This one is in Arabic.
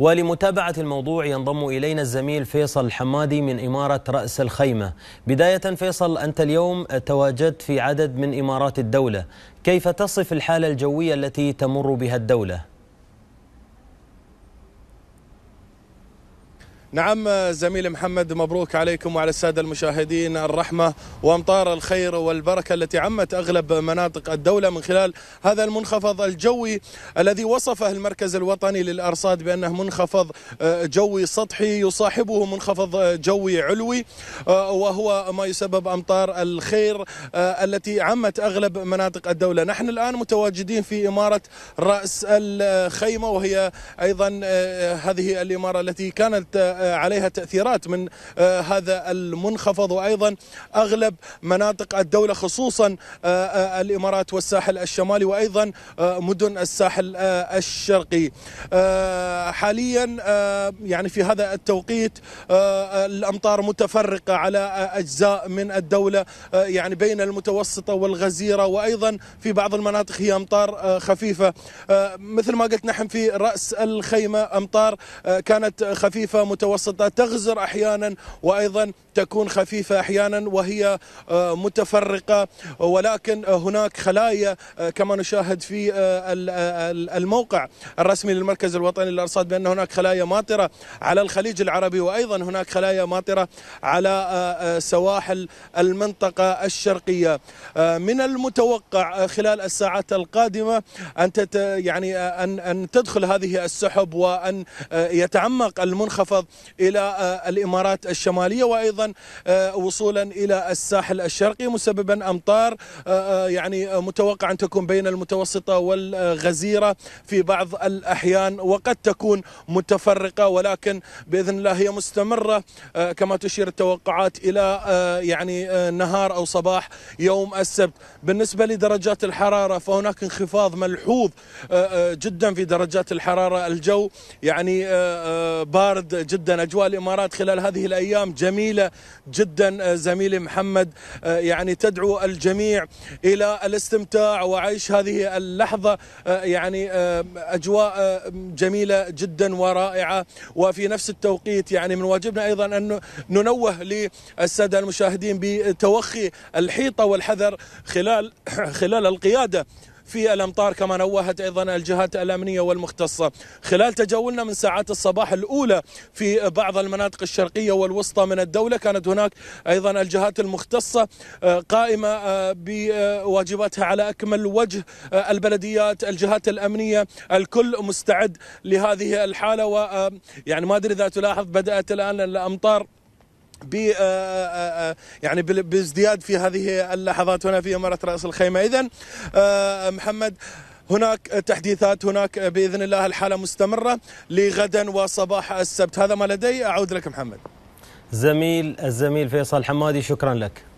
ولمتابعة الموضوع ينضم إلينا الزميل فيصل الحمادي من إمارة رأس الخيمة بداية فيصل أنت اليوم تواجدت في عدد من إمارات الدولة كيف تصف الحالة الجوية التي تمر بها الدولة؟ نعم زميل محمد مبروك عليكم وعلى السادة المشاهدين الرحمة وأمطار الخير والبركة التي عمت أغلب مناطق الدولة من خلال هذا المنخفض الجوي الذي وصفه المركز الوطني للأرصاد بأنه منخفض آه، جوي سطحي يصاحبه منخفض جوي علوي آه، وهو ما يسبب أمطار الخير آه، التي عمت أغلب مناطق الدولة نحن الآن متواجدين في إمارة رأس الخيمة وهي أيضا هذه الإمارة التي كانت آه، عليها تأثيرات من آه، هذا المنخفض وأيضا أغلب مناطق الدولة خصوصا آه، الإمارات والساحل الشمالي وأيضا مدن الساحل الشرقي حاليا يعني في هذا التوقيت الأمطار متفرقة على أجزاء من الدولة يعني بين المتوسطة والغزيرة وأيضا في بعض المناطق هي أمطار خفيفة مثل ما قلت نحن في رأس الخيمة أمطار كانت خفيفة متوسطة المتوسطة تغزر أحيانا وأيضا تكون خفيفة أحيانا وهي آه، متفرقة ولكن هناك خلايا آه، كما نشاهد في آه، الموقع الرسمي للمركز الوطني للأرصاد بأن هناك خلايا ماطرة على الخليج العربي وأيضا هناك خلايا ماطرة على سواحل المنطقة الشرقية من المتوقع خلال الساعات القادمة أن يعني أن أن تدخل هذه السحب وأن يتعمق المنخفض إلى الإمارات الشمالية وأيضا آه، وصولا الى الساحل الشرقي مسببا امطار آه، آه، يعني متوقع ان تكون بين المتوسطه والغزيره في بعض الاحيان وقد تكون متفرقه ولكن باذن الله هي مستمره كما تشير التوقعات الى يعني نهار او صباح يوم السبت بالنسبه لدرجات الحراره فهناك انخفاض ملحوظ جدا في درجات الحراره الجو يعني بارد جدا اجواء الامارات خلال هذه الايام جميله جدا آه، زميلي محمد آه، يعني تدعو الجميع الى الاستمتاع وعيش هذه اللحظه آه، يعني اجواء جميله جدا ورائعه وفي نفس التوقيت يعني من واجبنا ايضا ان ننوه للساده المشاهدين بتوخي الحيطه والحذر خلال خلال القياده في الأمطار كما نوهت أيضا الجهات الأمنية والمختصة خلال تجولنا من ساعات الصباح الأولى في بعض المناطق الشرقية والوسطى من الدولة كانت هناك أيضا الجهات المختصة آه، قائمة آه، بواجباتها على أكمل وجه آه، البلديات الجهات الأمنية الكل مستعد لهذه الحالة ويعني ما أدري إذا تلاحظ بدأت الآن الأمطار ب آه، آه، آه، يعني بازدياد في هذه اللحظات هنا في اماره راس الخيمه اذا محمد هناك تحديثات هناك باذن الله الحاله مستمره لغدا وصباح السبت هذا ما لدي اعود لك محمد زميل الزميل فيصل حمادي شكرا لك